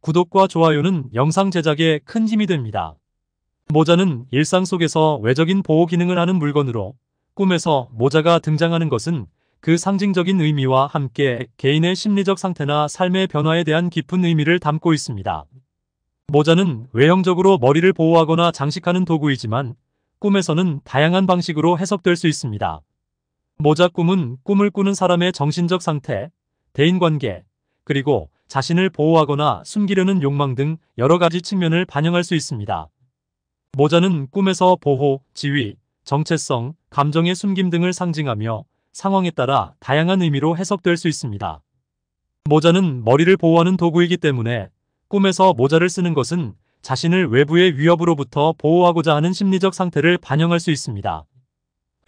구독과 좋아요는 영상 제작에 큰 힘이 됩니다. 모자는 일상 속에서 외적인 보호 기능을 하는 물건으로 꿈에서 모자가 등장하는 것은 그 상징적인 의미와 함께 개인의 심리적 상태나 삶의 변화에 대한 깊은 의미를 담고 있습니다. 모자는 외형적으로 머리를 보호하거나 장식하는 도구이지만 꿈에서는 다양한 방식으로 해석될 수 있습니다. 모자 꿈은 꿈을 꾸는 사람의 정신적 상태, 대인관계, 그리고 자신을 보호하거나 숨기려는 욕망 등 여러 가지 측면을 반영할 수 있습니다. 모자는 꿈에서 보호, 지위, 정체성, 감정의 숨김 등을 상징하며 상황에 따라 다양한 의미로 해석될 수 있습니다. 모자는 머리를 보호하는 도구이기 때문에 꿈에서 모자를 쓰는 것은 자신을 외부의 위협으로부터 보호하고자 하는 심리적 상태를 반영할 수 있습니다.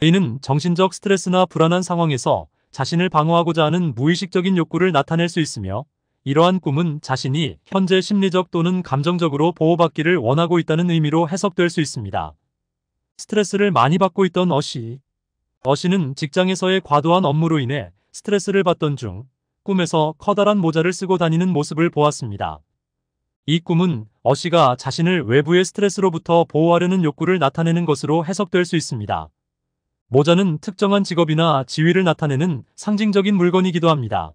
이는 정신적 스트레스나 불안한 상황에서 자신을 방어하고자 하는 무의식적인 욕구를 나타낼 수 있으며 이러한 꿈은 자신이 현재 심리적 또는 감정적으로 보호받기를 원하고 있다는 의미로 해석될 수 있습니다. 스트레스를 많이 받고 있던 어시어시는 직장에서의 과도한 업무로 인해 스트레스를 받던 중 꿈에서 커다란 모자를 쓰고 다니는 모습을 보았습니다. 이 꿈은 어시가 자신을 외부의 스트레스로부터 보호하려는 욕구를 나타내는 것으로 해석될 수 있습니다. 모자는 특정한 직업이나 지위를 나타내는 상징적인 물건이기도 합니다.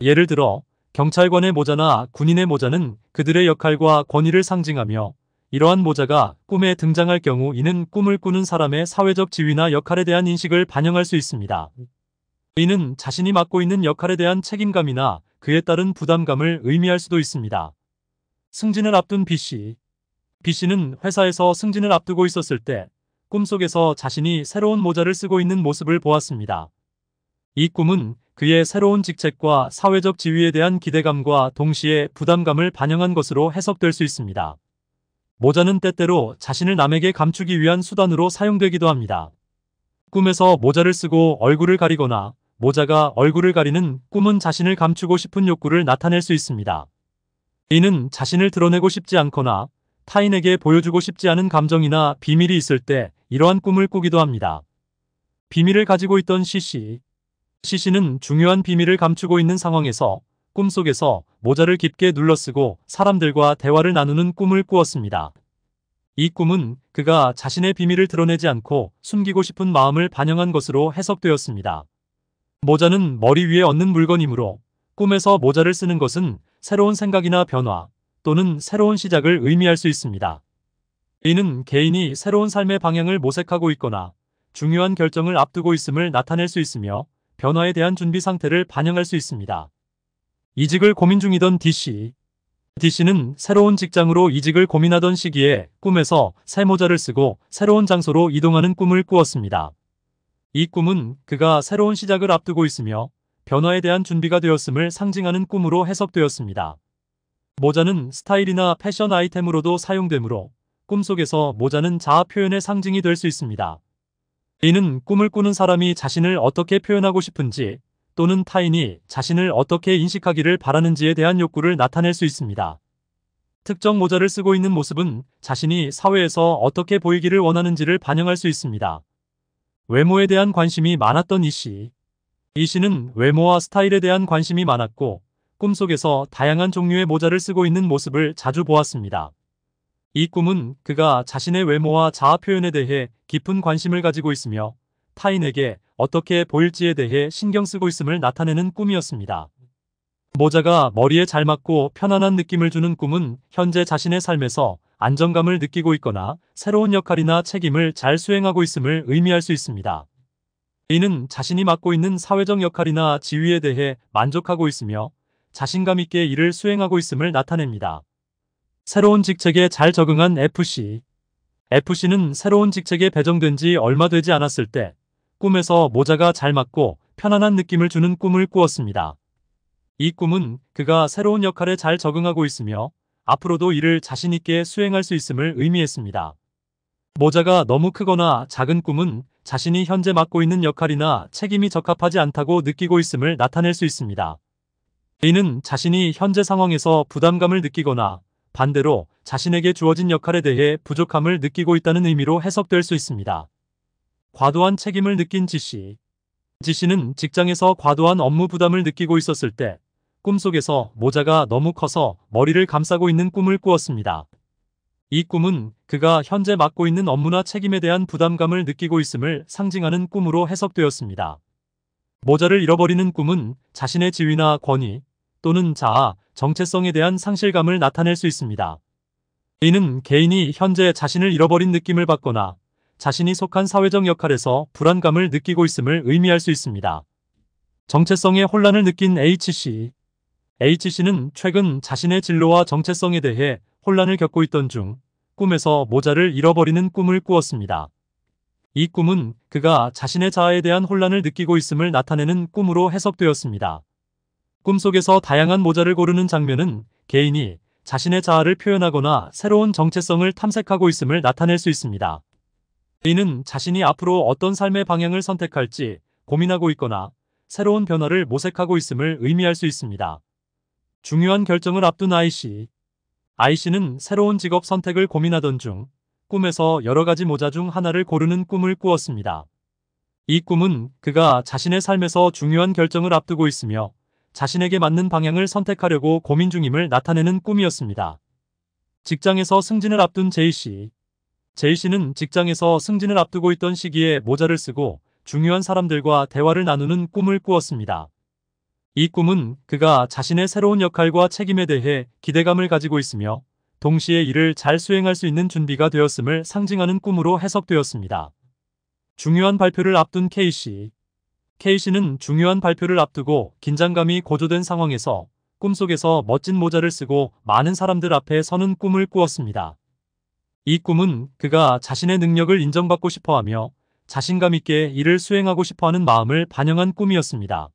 예를 들어 경찰관의 모자나 군인의 모자는 그들의 역할과 권위를 상징하며 이러한 모자가 꿈에 등장할 경우 이는 꿈을 꾸는 사람의 사회적 지위나 역할에 대한 인식을 반영할 수 있습니다. 이는 자신이 맡고 있는 역할에 대한 책임감이나 그에 따른 부담감을 의미할 수도 있습니다. 승진을 앞둔 B씨 B씨는 회사에서 승진을 앞두고 있었을 때 꿈속에서 자신이 새로운 모자를 쓰고 있는 모습을 보았습니다. 이 꿈은 그의 새로운 직책과 사회적 지위에 대한 기대감과 동시에 부담감을 반영한 것으로 해석될 수 있습니다. 모자는 때때로 자신을 남에게 감추기 위한 수단으로 사용되기도 합니다. 꿈에서 모자를 쓰고 얼굴을 가리거나 모자가 얼굴을 가리는 꿈은 자신을 감추고 싶은 욕구를 나타낼 수 있습니다. 이는 자신을 드러내고 싶지 않거나 타인에게 보여주고 싶지 않은 감정이나 비밀이 있을 때 이러한 꿈을 꾸기도 합니다. 비밀을 가지고 있던 시시 시신은 중요한 비밀을 감추고 있는 상황에서 꿈속에서 모자를 깊게 눌러쓰고 사람들과 대화를 나누는 꿈을 꾸었습니다. 이 꿈은 그가 자신의 비밀을 드러내지 않고 숨기고 싶은 마음을 반영한 것으로 해석되었습니다. 모자는 머리 위에 얹는 물건이므로 꿈에서 모자를 쓰는 것은 새로운 생각이나 변화 또는 새로운 시작을 의미할 수 있습니다. 이는 개인이 새로운 삶의 방향을 모색하고 있거나 중요한 결정을 앞두고 있음을 나타낼 수 있으며 변화에 대한 준비 상태를 반영할 수 있습니다. 이직을 고민 중이던 DC. DC는 새로운 직장으로 이직을 고민하던 시기에 꿈에서 새 모자를 쓰고 새로운 장소로 이동하는 꿈을 꾸었습니다. 이 꿈은 그가 새로운 시작을 앞두고 있으며 변화에 대한 준비가 되었음을 상징하는 꿈으로 해석되었습니다. 모자는 스타일이나 패션 아이템으로도 사용되므로 꿈속에서 모자는 자아 표현의 상징이 될 수 있습니다. 이는 꿈을 꾸는 사람이 자신을 어떻게 표현하고 싶은지 또는 타인이 자신을 어떻게 인식하기를 바라는지에 대한 욕구를 나타낼 수 있습니다. 특정 모자를 쓰고 있는 모습은 자신이 사회에서 어떻게 보이기를 원하는지를 반영할 수 있습니다. 외모에 대한 관심이 많았던 이 씨. 이 씨는 외모와 스타일에 대한 관심이 많았고 꿈속에서 다양한 종류의 모자를 쓰고 있는 모습을 자주 보았습니다. 이 꿈은 그가 자신의 외모와 자아 표현에 대해 깊은 관심을 가지고 있으며 타인에게 어떻게 보일지에 대해 신경 쓰고 있음을 나타내는 꿈이었습니다. 모자가 머리에 잘 맞고 편안한 느낌을 주는 꿈은 현재 자신의 삶에서 안정감을 느끼고 있거나 새로운 역할이나 책임을 잘 수행하고 있음을 의미할 수 있습니다. 이는 자신이 맡고 있는 사회적 역할이나 지위에 대해 만족하고 있으며 자신감 있게 일을 수행하고 있음을 나타냅니다. 새로운 직책에 잘 적응한 FC. FC는 새로운 직책에 배정된 지 얼마 되지 않았을 때 꿈에서 모자가 잘 맞고 편안한 느낌을 주는 꿈을 꾸었습니다. 이 꿈은 그가 새로운 역할에 잘 적응하고 있으며 앞으로도 이를 자신있게 수행할 수 있음을 의미했습니다. 모자가 너무 크거나 작은 꿈은 자신이 현재 맡고 있는 역할이나 책임이 적합하지 않다고 느끼고 있음을 나타낼 수 있습니다. 이는 자신이 현재 상황에서 부담감을 느끼거나 반대로 자신에게 주어진 역할에 대해 부족함을 느끼고 있다는 의미로 해석될 수 있습니다. 과도한 책임을 느낀 지씨 지씨는 직장에서 과도한 업무 부담을 느끼고 있었을 때 꿈속에서 모자가 너무 커서 머리를 감싸고 있는 꿈을 꾸었습니다. 이 꿈은 그가 현재 맡고 있는 업무나 책임에 대한 부담감을 느끼고 있음을 상징하는 꿈으로 해석되었습니다. 모자를 잃어버리는 꿈은 자신의 지위나 권위 또는 자아, 정체성에 대한 상실감을 나타낼 수 있습니다. 이는 개인이 현재 자신을 잃어버린 느낌을 받거나 자신이 속한 사회적 역할에서 불안감을 느끼고 있음을 의미할 수 있습니다. 정체성의 혼란을 느낀 H씨 H씨는 최근 자신의 진로와 정체성에 대해 혼란을 겪고 있던 중 꿈에서 모자를 잃어버리는 꿈을 꾸었습니다. 이 꿈은 그가 자신의 자아에 대한 혼란을 느끼고 있음을 나타내는 꿈으로 해석되었습니다. 꿈속에서 다양한 모자를 고르는 장면은 개인이 자신의 자아를 표현하거나 새로운 정체성을 탐색하고 있음을 나타낼 수 있습니다. 개인은 자신이 앞으로 어떤 삶의 방향을 선택할지 고민하고 있거나 새로운 변화를 모색하고 있음을 의미할 수 있습니다. 중요한 결정을 앞둔 아이씨 아이씨는 새로운 직업 선택을 고민하던 중 꿈에서 여러 가지 모자 중 하나를 고르는 꿈을 꾸었습니다. 이 꿈은 그가 자신의 삶에서 중요한 결정을 앞두고 있으며 자신에게 맞는 방향을 선택하려고 고민 중임을 나타내는 꿈이었습니다. 직장에서 승진을 앞둔 제이씨. 제이씨는 직장에서 승진을 앞두고 있던 시기에 모자를 쓰고 중요한 사람들과 대화를 나누는 꿈을 꾸었습니다. 이 꿈은 그가 자신의 새로운 역할과 책임에 대해 기대감을 가지고 있으며 동시에 이를 잘 수행할 수 있는 준비가 되었음을 상징하는 꿈으로 해석되었습니다. 중요한 발표를 앞둔 케이 씨 k 씨는 중요한 발표를 앞두고 긴장감이 고조된 상황에서 꿈속에서 멋진 모자를 쓰고 많은 사람들 앞에 서는 꿈을 꾸었습니다. 이 꿈은 그가 자신의 능력을 인정받고 싶어하며 자신감 있게 일을 수행하고 싶어하는 마음을 반영한 꿈이었습니다.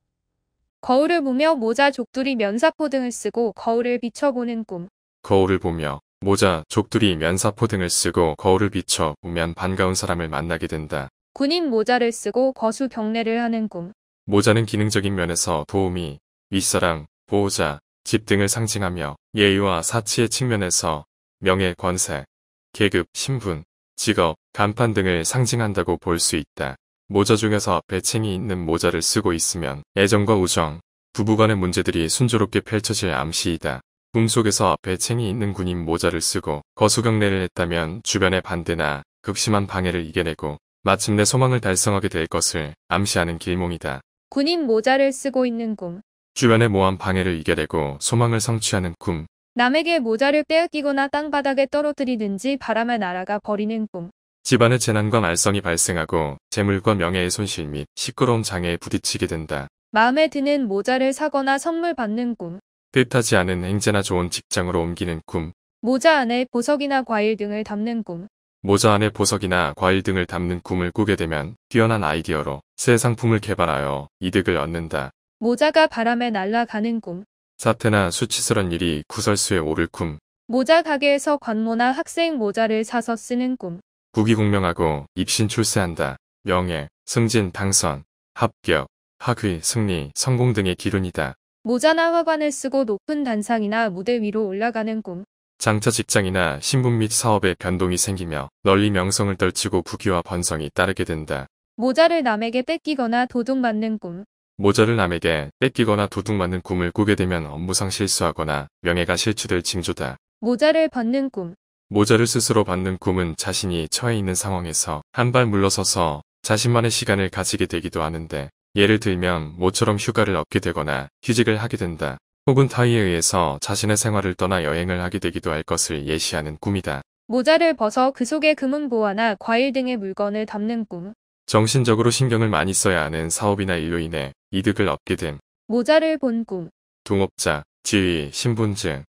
거울을 보며 모자, 족두리, 면사포 등을 쓰고 거울을 비춰보는 꿈. 거울을 보며 모자, 족두리, 면사포 등을 쓰고 거울을 비춰 보면 반가운 사람을 만나게 된다. 군인 모자를 쓰고 거수 경례를 하는 꿈. 모자는 기능적인 면에서 도우미, 윗사랑, 보호자, 집 등을 상징하며 예의와 사치의 측면에서 명예, 권세, 계급, 신분, 직업, 간판 등을 상징한다고 볼 수 있다. 모자 중에서 배챙이 있는 모자를 쓰고 있으면 애정과 우정, 부부간의 문제들이 순조롭게 펼쳐질 암시이다. 꿈속에서 배챙이 있는 군인 모자를 쓰고 거수경례를 했다면 주변의 반대나 극심한 방해를 이겨내고 마침내 소망을 달성하게 될 것을 암시하는 길몽이다. 군인 모자를 쓰고 있는 꿈. 주변의 모함 방해를 이겨내고 소망을 성취하는 꿈. 남에게 모자를 빼앗기거나 땅바닥에 떨어뜨리든지 바람에 날아가 버리는 꿈. 집안의 재난과 말썽이 발생하고 재물과 명예의 손실 및 시끄러운 장애에 부딪히게 된다. 마음에 드는 모자를 사거나 선물 받는 꿈. 뜻하지 않은 행제나 좋은 직장으로 옮기는 꿈. 모자 안에 보석이나 과일 등을 담는 꿈. 모자 안에 보석이나 과일 등을 담는 꿈을 꾸게 되면 뛰어난 아이디어로 새 상품을 개발하여 이득을 얻는다. 모자가 바람에 날아가는 꿈. 사태나 수치스런 일이 구설수에 오를 꿈. 모자 가게에서 관모나 학생 모자를 사서 쓰는 꿈. 부귀공명하고 입신 출세한다. 명예, 승진, 당선, 합격, 학위, 승리, 성공 등의 기운이다 모자나 화관을 쓰고 높은 단상이나 무대 위로 올라가는 꿈. 장차 직장이나 신분 및 사업에 변동이 생기며 널리 명성을 떨치고 부귀와 번성이 따르게 된다. 모자를 남에게 뺏기거나 도둑맞는 꿈. 모자를 남에게 뺏기거나 도둑맞는 꿈을 꾸게 되면 업무상 실수하거나 명예가 실추될 징조다. 모자를 벗는 꿈. 모자를 스스로 받는 꿈은 자신이 처해 있는 상황에서 한 발 물러서서 자신만의 시간을 가지게 되기도 하는데 예를 들면 모처럼 휴가를 얻게 되거나 휴직을 하게 된다. 혹은 타이에 의해서 자신의 생활을 떠나 여행을 하게 되기도 할 것을 예시하는 꿈이다. 모자를 벗어 그 속에 금은 보화나 과일 등의 물건을 담는 꿈. 정신적으로 신경을 많이 써야 하는 사업이나 일로 인해 이득을 얻게 됨. 모자를 본 꿈. 동업자, 지위, 신분증,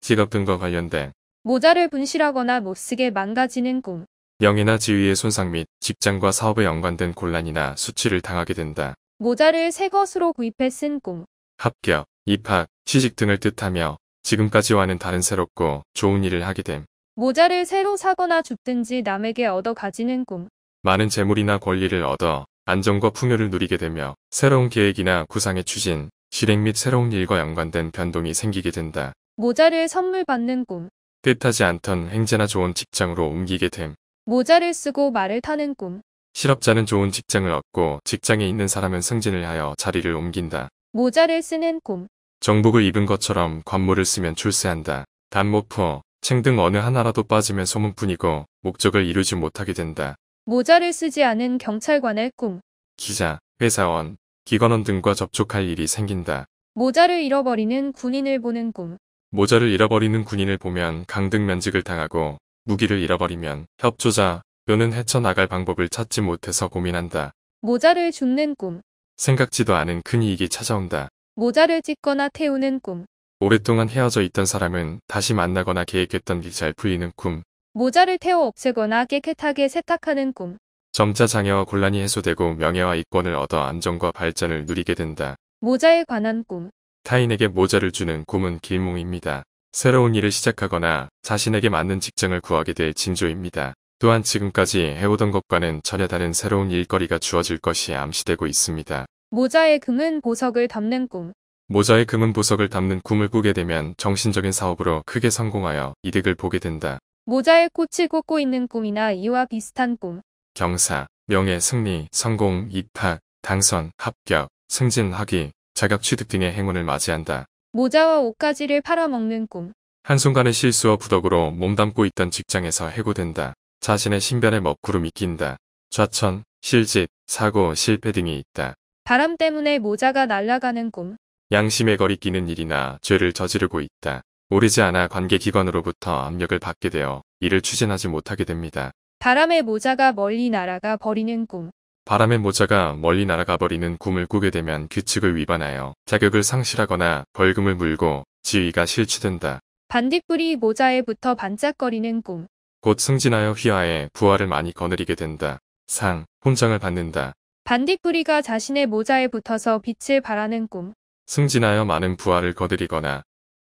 직업 등과 관련된 모자를 분실하거나 못쓰게 망가지는 꿈. 명예나 지위의 손상 및 직장과 사업에 연관된 곤란이나 수치를 당하게 된다. 모자를 새 것으로 구입해 쓴 꿈. 합격, 입학, 취직 등을 뜻하며 지금까지와는 다른 새롭고 좋은 일을 하게 됨. 모자를 새로 사거나 줍든지 남에게 얻어 가지는 꿈. 많은 재물이나 권리를 얻어 안정과 풍요를 누리게 되며 새로운 계획이나 구상의 추진, 실행 및 새로운 일과 연관된 변동이 생기게 된다. 모자를 선물 받는 꿈. 뜻하지 않던 행제나 좋은 직장으로 옮기게 됨. 모자를 쓰고 말을 타는 꿈. 실업자는 좋은 직장을 얻고 직장에 있는 사람은 승진을 하여 자리를 옮긴다. 모자를 쓰는 꿈. 정복을 입은 것처럼 관모를 쓰면 출세한다. 단모포, 챙 등 어느 하나라도 빠지면 소문뿐이고 목적을 이루지 못하게 된다. 모자를 쓰지 않은 경찰관의 꿈. 기자, 회사원, 기관원 등과 접촉할 일이 생긴다. 모자를 잃어버리는 군인을 보는 꿈. 모자를 잃어버리는 군인을 보면 강등 면직을 당하고 무기를 잃어버리면 협조자 또는 헤쳐나갈 방법을 찾지 못해서 고민한다. 모자를 줍는 꿈. 생각지도 않은 큰 이익이 찾아온다. 모자를 찢거나 태우는 꿈. 오랫동안 헤어져 있던 사람은 다시 만나거나 계획했던 일 잘 풀리는 꿈. 모자를 태워 없애거나 깨끗하게 세탁하는 꿈. 점차 장애와 곤란이 해소되고 명예와 이권을 얻어 안정과 발전을 누리게 된다. 모자에 관한 꿈. 타인에게 모자를 주는 꿈은 길몽입니다. 새로운 일을 시작하거나 자신에게 맞는 직장을 구하게 될 징조입니다. 또한 지금까지 해오던 것과는 전혀 다른 새로운 일거리가 주어질 것이 암시되고 있습니다. 모자의 금은 보석을 담는 꿈. 모자의 금은 보석을 담는 꿈을 꾸게 되면 정신적인 사업으로 크게 성공하여 이득을 보게 된다. 모자의 꽃이 꽂고 있는 꿈이나 이와 비슷한 꿈. 경사, 명예, 승리, 성공, 입학, 당선, 합격, 승진하기, 자격 취득 등의 행운을 맞이한다. 모자와 옷가지를 팔아먹는 꿈. 한순간의 실수와 부덕으로 몸담고 있던 직장에서 해고된다. 자신의 신변에 먹구름이 낀다. 좌천, 실직, 사고, 실패 등이 있다. 바람 때문에 모자가 날아가는 꿈. 양심에 거리 끼는 일이나 죄를 저지르고 있다. 오르지 않아 관계기관으로부터 압력을 받게 되어 이를 추진하지 못하게 됩니다. 바람의 모자가 멀리 날아가 버리는 꿈. 바람의 모자가 멀리 날아가 버리는 꿈을 꾸게 되면 규칙을 위반하여 자격을 상실하거나 벌금을 물고 지위가 실추된다. 반딧불이 모자에 붙어 반짝거리는 꿈. 곧 승진하여 휘하에 부하를 많이 거느리게 된다. 상, 훈장을 받는다. 반딧불이가 자신의 모자에 붙어서 빛을 발하는 꿈. 승진하여 많은 부하를 거드리거나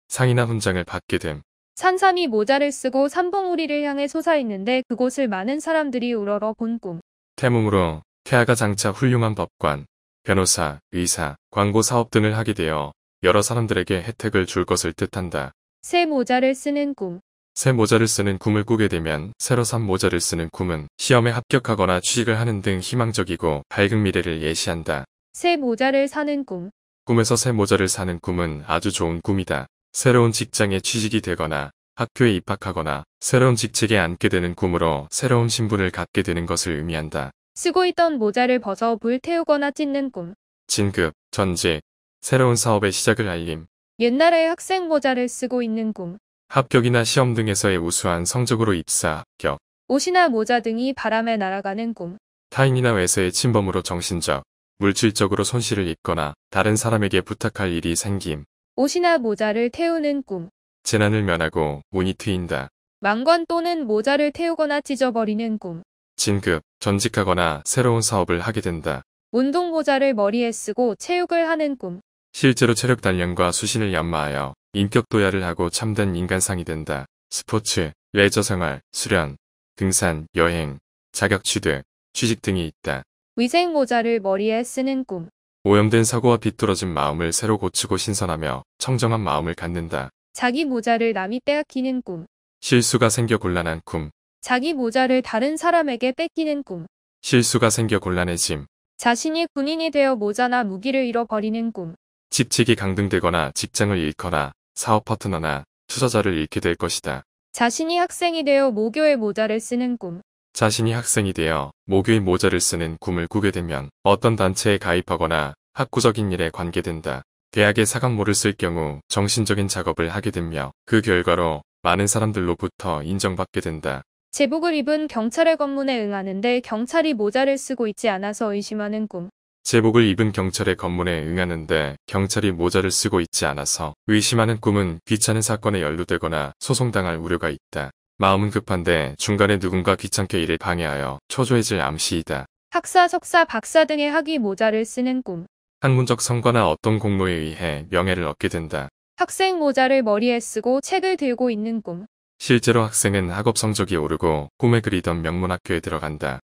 상이나 훈장을 받게 됨. 산삼이 모자를 쓰고 삼봉우리를 향해 솟아있는데 그곳을 많은 사람들이 우러러 본 꿈. 태몽으로 태아가 장차 훌륭한 법관, 변호사, 의사, 광고 사업 등을 하게 되어 여러 사람들에게 혜택을 줄 것을 뜻한다. 새 모자를 쓰는 꿈. 새 모자를 쓰는 꿈을 꾸게 되면 새로 산 모자를 쓰는 꿈은 시험에 합격하거나 취직을 하는 등 희망적이고 밝은 미래를 예시한다. 새 모자를 사는 꿈 꿈에서 새 모자를 사는 꿈은 아주 좋은 꿈이다. 새로운 직장에 취직이 되거나 학교에 입학하거나 새로운 직책에 앉게 되는 꿈으로 새로운 신분을 갖게 되는 것을 의미한다. 쓰고 있던 모자를 벗어 불태우거나 찢는 꿈. 진급, 전직, 새로운 사업의 시작을 알림. 옛날에 학생 모자를 쓰고 있는 꿈. 합격이나 시험 등에서의 우수한 성적으로 입사, 격, 옷이나 모자 등이 바람에 날아가는 꿈. 타인이나 외세의 침범으로 정신적, 물질적으로 손실을 입거나 다른 사람에게 부탁할 일이 생김. 옷이나 모자를 태우는 꿈. 재난을 면하고 운이 트인다. 망건 또는 모자를 태우거나 찢어버리는 꿈. 진급, 전직하거나 새로운 사업을 하게 된다. 운동모자를 머리에 쓰고 체육을 하는 꿈. 실제로 체력 단련과 수신을 연마하여 인격 도야를 하고 참된 인간상이 된다. 스포츠, 레저 생활, 수련, 등산, 여행, 자격 취득, 취직 등이 있다. 위생 모자를 머리에 쓰는 꿈. 오염된 사고와 비뚤어진 마음을 새로 고치고 신선하며 청정한 마음을 갖는다. 자기 모자를 남이 빼앗기는 꿈. 실수가 생겨 곤란한 꿈. 자기 모자를 다른 사람에게 뺏기는 꿈. 실수가 생겨 곤란해짐. 자신이 군인이 되어 모자나 무기를 잃어버리는 꿈. 집착이 강등되거나 직장을 잃거나 사업 파트너나 투자자를 잃게 될 것이다. 자신이 학생이 되어 모교의 모자를 쓰는 꿈. 자신이 학생이 되어 모교의 모자를 쓰는 꿈을 꾸게 되면 어떤 단체에 가입하거나 학구적인 일에 관계된다. 대학의 사각모를 쓸 경우 정신적인 작업을 하게 되며 그 결과로 많은 사람들로부터 인정받게 된다. 제복을 입은 경찰의 검문에 응하는데 경찰이 모자를 쓰고 있지 않아서 의심하는 꿈. 제복을 입은 경찰의 검문에 응하는데 경찰이 모자를 쓰고 있지 않아서 의심하는 꿈은 귀찮은 사건에 연루되거나 소송당할 우려가 있다. 마음은 급한데 중간에 누군가 귀찮게 일을 방해하여 초조해질 암시이다. 학사, 석사, 박사 등의 학위 모자를 쓰는 꿈. 학문적 성과나 어떤 공로에 의해 명예를 얻게 된다. 학생 모자를 머리에 쓰고 책을 들고 있는 꿈. 실제로 학생은 학업 성적이 오르고 꿈에 그리던 명문학교에 들어간다.